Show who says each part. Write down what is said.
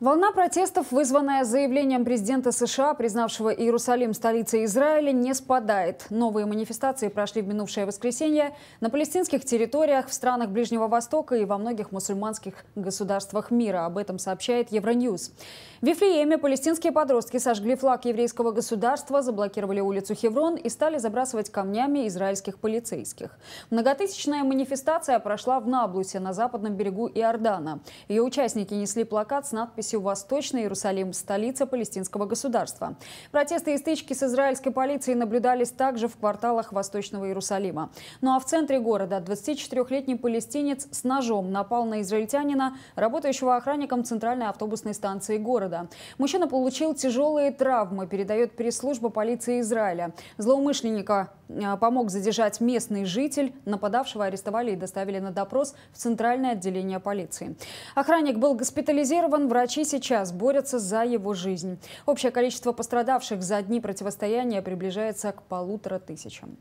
Speaker 1: Волна протестов, вызванная заявлением президента США, признавшего Иерусалим столицей Израиля, не спадает. Новые манифестации прошли в минувшее воскресенье на палестинских территориях, в странах Ближнего Востока и во многих мусульманских государствах мира. Об этом сообщает Евроньюз. В Вифлееме палестинские подростки сожгли флаг еврейского государства, заблокировали улицу Хеврон и стали забрасывать камнями израильских полицейских. Многотысячная манифестация прошла в Наблусе на западном берегу Иордана. Ее участники несли плакат с надписью Иерусалиме Восточный Иерусалим – столица палестинского государства. Протесты и стычки с израильской полицией наблюдались также в кварталах Восточного Иерусалима. Ну а в центре города 24-летний палестинец с ножом напал на израильтянина, работающего охранником центральной автобусной станции города. Мужчина получил тяжелые травмы, передает пресс-служба полиции Израиля. Злоумышленника э, помог задержать местный житель. Нападавшего арестовали и доставили на допрос в центральное отделение полиции. Охранник был госпитализирован, врачи Врачи сейчас борются за его жизнь. Общее количество пострадавших за дни противостояния приближается к полутора тысячам.